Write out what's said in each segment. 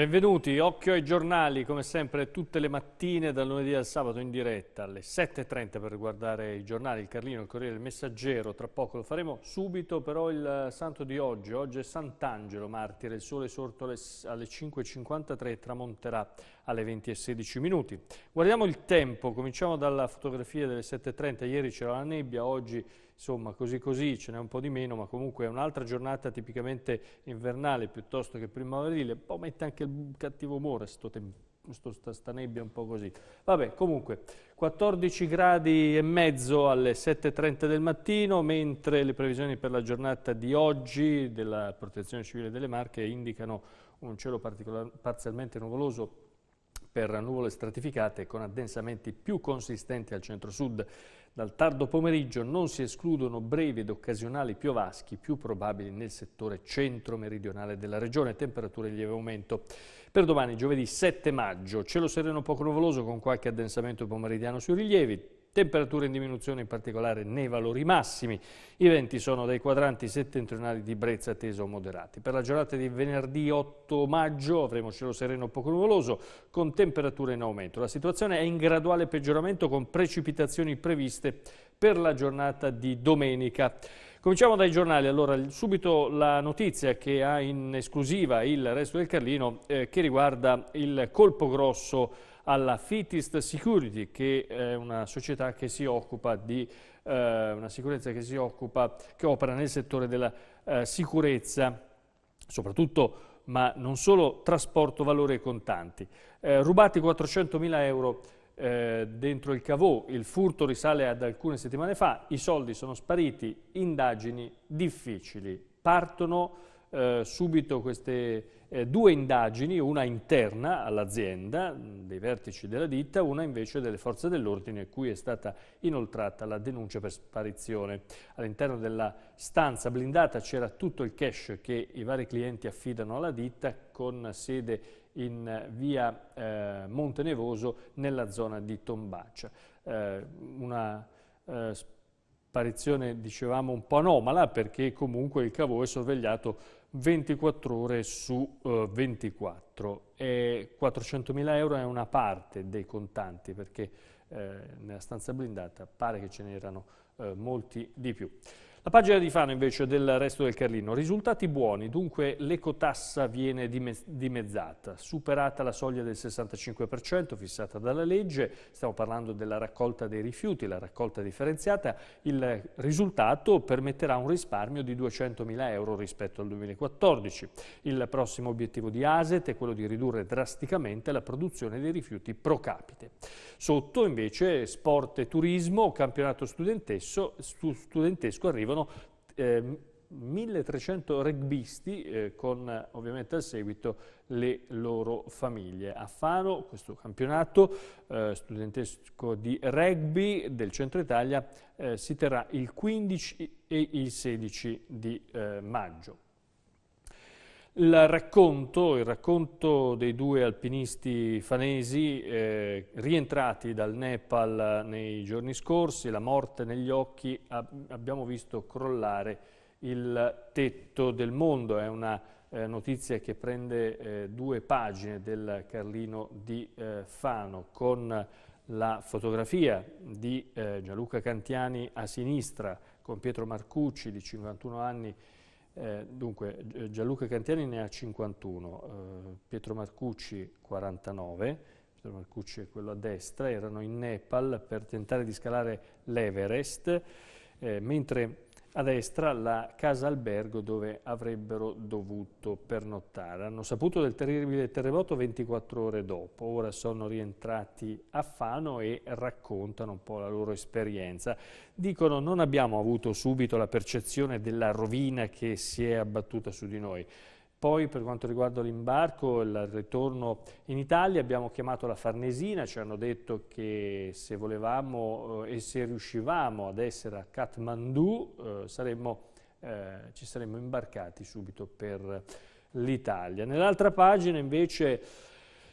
Benvenuti, occhio ai giornali, come sempre tutte le mattine dal lunedì al sabato in diretta alle 7.30 per guardare i giornali, il Carlino, il Corriere, il Messaggero, tra poco lo faremo subito però il santo di oggi, oggi è Sant'Angelo martire, il sole sorto alle 5.53 e tramonterà alle 20.16 minuti. Guardiamo il tempo, cominciamo dalla fotografia delle 7.30, ieri c'era la nebbia, oggi insomma così così ce n'è un po' di meno, ma comunque è un'altra giornata tipicamente invernale piuttosto che primaverile, un po' mette anche il cattivo umore sto Sto, sta, sta, nebbia un po' così. Vabbè, comunque, 14 gradi e mezzo alle 7.30 del mattino, mentre le previsioni per la giornata di oggi della Protezione Civile delle Marche indicano un cielo parzialmente nuvoloso per nuvole stratificate con addensamenti più consistenti al centro-sud. Dal tardo pomeriggio non si escludono brevi ed occasionali piovaschi, più probabili nel settore centro-meridionale della regione, temperature in lieve aumento. Per domani, giovedì 7 maggio, cielo sereno poco nuvoloso con qualche addensamento pomeridiano sui rilievi, Temperature in diminuzione in particolare nei valori massimi. I venti sono dai quadranti settentrionali di Brezza, tesa o moderati. Per la giornata di venerdì 8 maggio avremo cielo sereno poco nuvoloso con temperature in aumento. La situazione è in graduale peggioramento con precipitazioni previste per la giornata di domenica. Cominciamo dai giornali, allora subito la notizia che ha in esclusiva il resto del Carlino eh, che riguarda il colpo grosso alla Fitist Security che è una società che si occupa di eh, una sicurezza che si occupa, che opera nel settore della eh, sicurezza, soprattutto ma non solo trasporto valore e contanti. Eh, rubati 400.000 euro eh, dentro il cavò, il furto risale ad alcune settimane fa, i soldi sono spariti, indagini difficili. Partono eh, subito queste eh, due indagini, una interna all'azienda dei vertici della ditta, una invece delle forze dell'ordine cui è stata inoltrata la denuncia per sparizione. All'interno della stanza blindata c'era tutto il cash che i vari clienti affidano alla ditta con sede in eh, via eh, Montenevoso nella zona di Tombaccia. Eh, una eh, sparizione, dicevamo, un po' anomala perché comunque il cavo è sorvegliato 24 ore su eh, 24 e 400.000 euro è una parte dei contanti perché eh, nella stanza blindata pare che ce n'erano eh, molti di più. La pagina di Fano invece del resto del Carlino. Risultati buoni, dunque l'ecotassa viene dimezzata, superata la soglia del 65% fissata dalla legge, stiamo parlando della raccolta dei rifiuti, la raccolta differenziata, il risultato permetterà un risparmio di 200.000 euro rispetto al 2014. Il prossimo obiettivo di ASET è quello di ridurre drasticamente la produzione dei rifiuti pro capite. Sotto invece sport e turismo, campionato studentesco arriva seguono, eh, 1300 rugbisti eh, con ovviamente al seguito le loro famiglie. A Faro questo campionato eh, studentesco di rugby del centro Italia eh, si terrà il 15 e il 16 di eh, maggio. Il racconto, il racconto, dei due alpinisti fanesi eh, rientrati dal Nepal nei giorni scorsi, la morte negli occhi, ab abbiamo visto crollare il tetto del mondo, è una eh, notizia che prende eh, due pagine del Carlino di eh, Fano con la fotografia di eh, Gianluca Cantiani a sinistra con Pietro Marcucci di 51 anni eh, dunque, eh, Gianluca Cantiani ne ha 51, eh, Pietro Marcucci 49, Pietro Marcucci è quello a destra, erano in Nepal per tentare di scalare l'Everest, eh, mentre a destra la casa albergo dove avrebbero dovuto pernottare. Hanno saputo del terribile terremoto 24 ore dopo, ora sono rientrati a Fano e raccontano un po' la loro esperienza. Dicono non abbiamo avuto subito la percezione della rovina che si è abbattuta su di noi. Poi per quanto riguarda l'imbarco e il ritorno in Italia abbiamo chiamato la Farnesina, ci hanno detto che se volevamo eh, e se riuscivamo ad essere a Kathmandu eh, saremmo, eh, ci saremmo imbarcati subito per l'Italia. Nell'altra pagina invece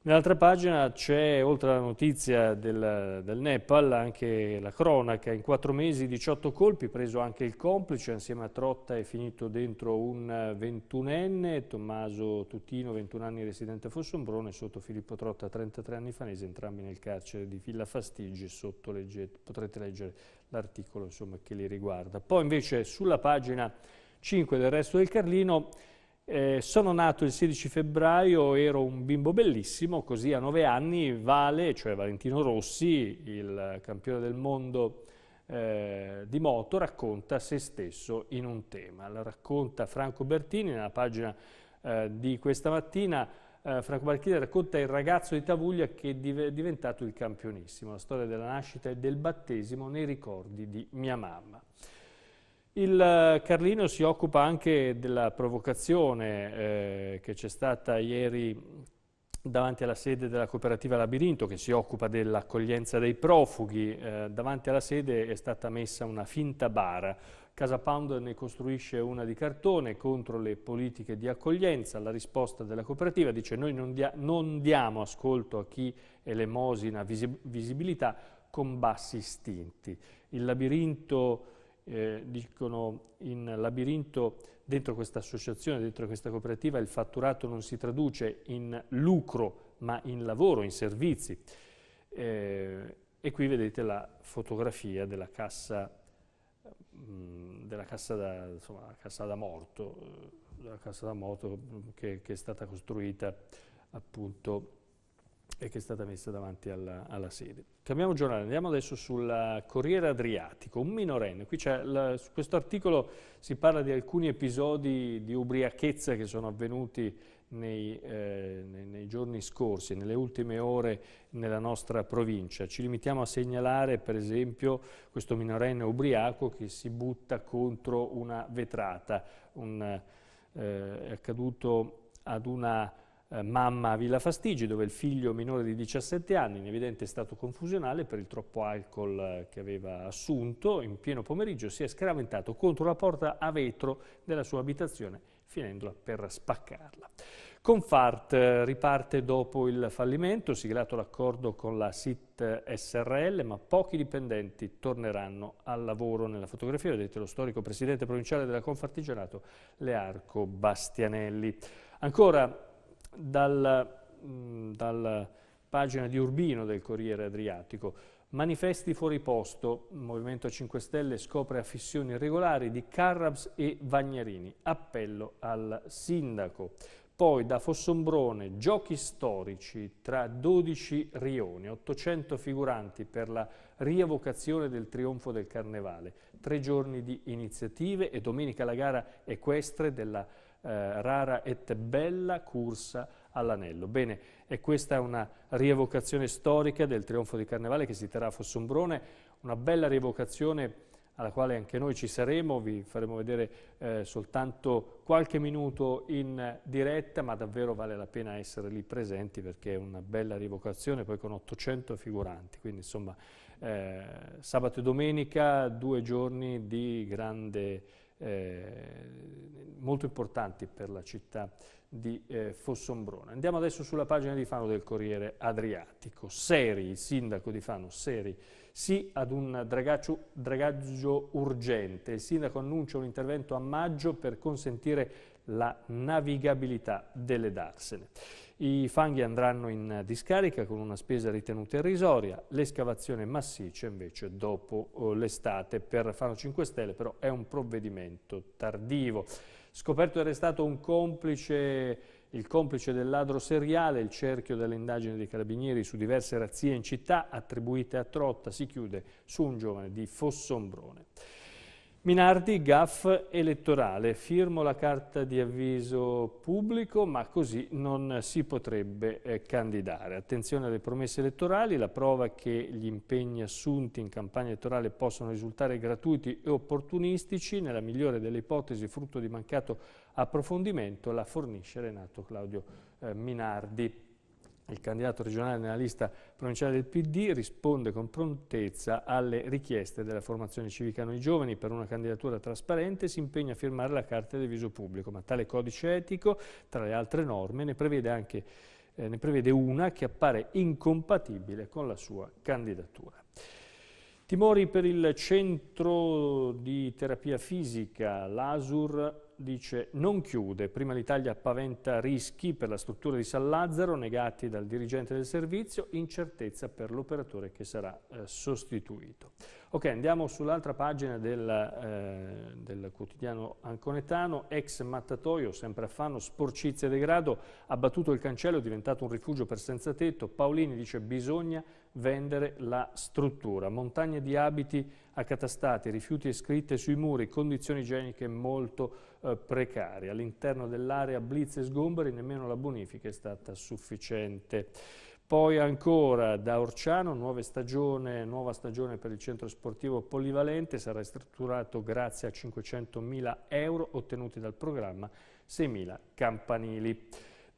Nell'altra pagina c'è, oltre alla notizia del, del, Nepal, anche la cronaca. In quattro mesi 18 colpi, preso anche il complice, insieme a Trotta è finito dentro un 21enne, Tommaso Tutino, 21 anni, residente a Fossombrone, sotto Filippo Trotta, 33 anni fanese, entrambi nel carcere di Villa Fastigi, sotto leggete, potrete leggere l'articolo che li riguarda. Poi invece sulla pagina 5 del resto del Carlino eh, sono nato il 16 febbraio, ero un bimbo bellissimo, così a nove anni Vale, cioè Valentino Rossi, il campione del mondo eh, di moto, racconta se stesso in un tema. La racconta Franco Bertini nella pagina eh, di questa mattina. Eh, Franco Bertini racconta il ragazzo di Tavuglia che è diventato il campionissimo, la storia della nascita e del battesimo nei ricordi di mia mamma. Il eh, Carlino si occupa anche della provocazione eh, che c'è stata ieri davanti alla sede della cooperativa Labirinto che si occupa dell'accoglienza dei profughi. Eh, davanti alla sede è stata messa una finta bara. Casa Pound ne costruisce una di cartone contro le politiche di accoglienza. La risposta della cooperativa dice noi non, dia non diamo ascolto a chi elemosina visi visibilità con bassi istinti. Il labirinto eh, dicono in labirinto, dentro questa associazione, dentro questa cooperativa, il fatturato non si traduce in lucro, ma in lavoro, in servizi. Eh, e qui vedete la fotografia della cassa, mh, mm, della cassa, da, insomma, cassa da, morto, eh, della cassa da morto che, che è stata costruita appunto e che è stata messa davanti alla, alla sede. Cambiamo giornale, andiamo adesso sul eh, Corriere Adriatico, un minorenne. Qui c'è questo articolo si parla di alcuni episodi di ubriachezza che sono avvenuti nei, eh, nei, giorni scorsi, nelle ultime ore nella nostra provincia. Ci limitiamo a segnalare per esempio questo minorenne ubriaco che si butta contro una vetrata, un, eh, è accaduto ad una eh, mamma a Villa Fastigi, dove il figlio minore di 17 anni, in evidente stato confusionale per il troppo alcol eh, che aveva assunto, in pieno pomeriggio si è scaraventato contro la porta a vetro della sua abitazione, finendola per spaccarla. Confart eh, riparte dopo il fallimento, siglato l'accordo con la SIT SRL, ma pochi dipendenti torneranno al lavoro. Nella fotografia vedete lo storico presidente provinciale della Confartigianato, Learco Bastianelli. Ancora dalla, mm, dalla pagina di Urbino del Corriere Adriatico. Manifesti fuori posto, Movimento 5 Stelle scopre affissioni irregolari di Carrabs e Vagnarini, appello al sindaco. Poi da Fossombrone, giochi storici tra 12 rioni, 800 figuranti per la rievocazione del trionfo del carnevale, tre giorni di iniziative e domenica la gara equestre della eh, rara et bella corsa all'anello. Bene, e questa è una rievocazione storica del trionfo di Carnevale che si terrà a Fossombrone, una bella rievocazione alla quale anche noi ci saremo, vi faremo vedere eh, soltanto qualche minuto in diretta, ma davvero vale la pena essere lì presenti perché è una bella rievocazione, poi con 800 figuranti, quindi insomma eh, sabato e domenica due giorni di grande eh, molto importanti per la città di eh, Fossombrona. Andiamo adesso sulla pagina di Fano del Corriere Adriatico. Seri, il sindaco di Fano, Seri, sì ad un dragaggio, dragaggio urgente. Il sindaco annuncia un intervento a maggio per consentire la navigabilità delle darsene. I fanghi andranno in discarica con una spesa ritenuta irrisoria, l'escavazione massiccia invece dopo eh, l'estate. Per Fano 5 Stelle però è un provvedimento tardivo. Scoperto e arrestato un complice il complice del ladro seriale, il cerchio delle indagini dei carabinieri su diverse razzie in città attribuite a Trotta si chiude su un giovane di Fossombrone. Minardi, gaff elettorale, firmo la carta di avviso pubblico ma così non si potrebbe eh, candidare. Attenzione alle promesse elettorali, la prova che gli impegni assunti in campagna elettorale possono risultare gratuiti e opportunistici, nella migliore delle ipotesi frutto di mancato approfondimento, la fornisce Renato Claudio eh, Minardi. Il candidato regionale nella lista provinciale del PD risponde con prontezza alle richieste della formazione civica Noi Giovani per una candidatura trasparente e si impegna a firmare la carta del viso pubblico, ma tale codice etico, tra le altre norme, ne prevede, anche, eh, ne prevede una che appare incompatibile con la sua candidatura. Timori per il centro di terapia fisica, l'ASUR dice non chiude, prima l'Italia paventa rischi per la struttura di San Lazzaro negati dal dirigente del servizio, incertezza per l'operatore che sarà eh, sostituito. Ok, andiamo sull'altra pagina del, eh, del, quotidiano anconetano, ex mattatoio, sempre a Fano, sporcizia e degrado, abbattuto il cancello, è diventato un rifugio per senza tetto, Paolini dice bisogna vendere la struttura, montagne di abiti accatastati, rifiuti e scritte sui muri, condizioni igieniche molto eh, precarie. All'interno dell'area blitz e sgomberi nemmeno la bonifica è stata sufficiente. Poi ancora da Orciano, stagione, nuova stagione per il centro sportivo polivalente, sarà strutturato grazie a 500.000 euro ottenuti dal programma 6.000 campanili.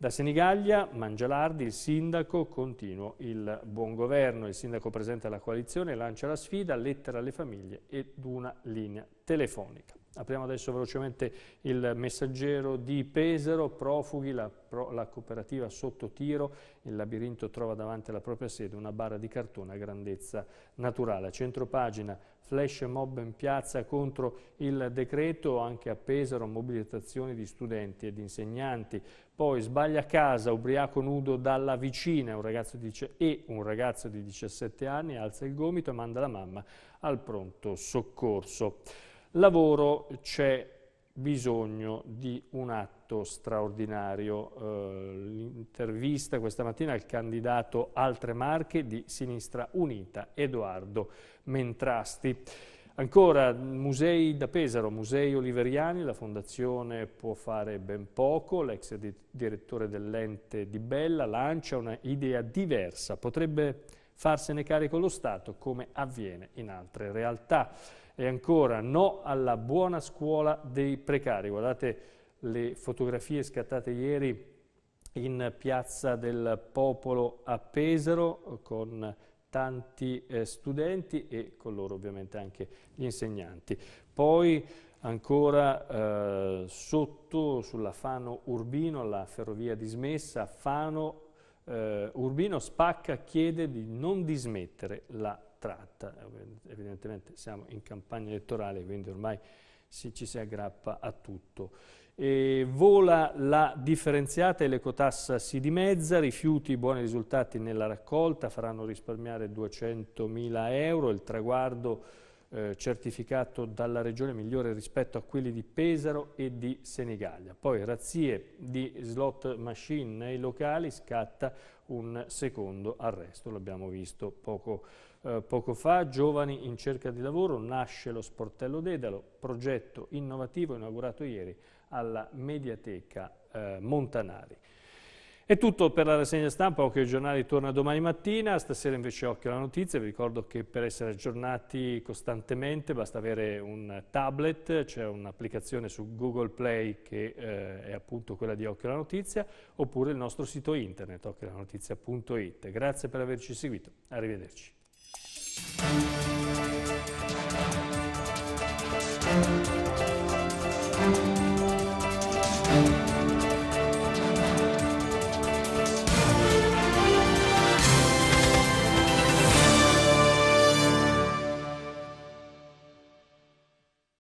Da Senigallia, Mangialardi, il sindaco, continuo il buon governo. Il sindaco presenta la coalizione lancia la sfida, lettera alle famiglie ed una linea telefonica. Apriamo adesso velocemente il messaggero di Pesaro, profughi, la, pro, la cooperativa Sottotiro, il labirinto trova davanti alla propria sede una barra di cartone a grandezza naturale. Centropagina, flash mob in piazza contro il decreto, anche a Pesaro mobilitazioni di studenti ed insegnanti. Poi sbaglia a casa, ubriaco nudo dalla vicina un dice, e un ragazzo di 17 anni alza il gomito e manda la mamma al pronto soccorso lavoro c'è bisogno di un atto straordinario. Eh, l'intervista questa mattina al candidato Altre Marche di Sinistra Unita, Edoardo Mentrasti. Ancora, musei da Pesaro, musei oliveriani, la fondazione può fare ben poco, l'ex di direttore dell'ente di Bella lancia un'idea diversa, potrebbe farsene carico lo Stato come avviene in altre realtà. E ancora no alla buona scuola dei precari. Guardate le fotografie scattate ieri in piazza del popolo a Pesaro con tanti eh, studenti e con loro ovviamente anche gli insegnanti. Poi ancora eh, sotto sulla Fano Urbino, la ferrovia dismessa, Fano eh, Urbino spacca, chiede di non dismettere la tratta, evidentemente siamo in campagna elettorale quindi ormai si, ci si aggrappa a tutto. E vola la differenziata e l'ecotassa si dimezza, rifiuti buoni risultati nella raccolta, faranno risparmiare 200.000 euro, il traguardo eh, certificato dalla regione migliore rispetto a quelli di Pesaro e di Senigallia. Poi razzie di slot machine nei locali, scatta un secondo arresto, l'abbiamo visto poco, eh, poco fa. Giovani in cerca di lavoro, nasce lo Sportello Dedalo, progetto innovativo inaugurato ieri alla Mediateca eh, Montanari. È tutto per la rassegna stampa, Occhio ai giornali torna domani mattina, stasera invece Occhio alla notizia, vi ricordo che per essere aggiornati costantemente basta avere un tablet, c'è un'applicazione su Google Play che eh, è appunto quella di Occhio alla notizia, oppure il nostro sito internet occhioallanotizia.it. Grazie per averci seguito, arrivederci.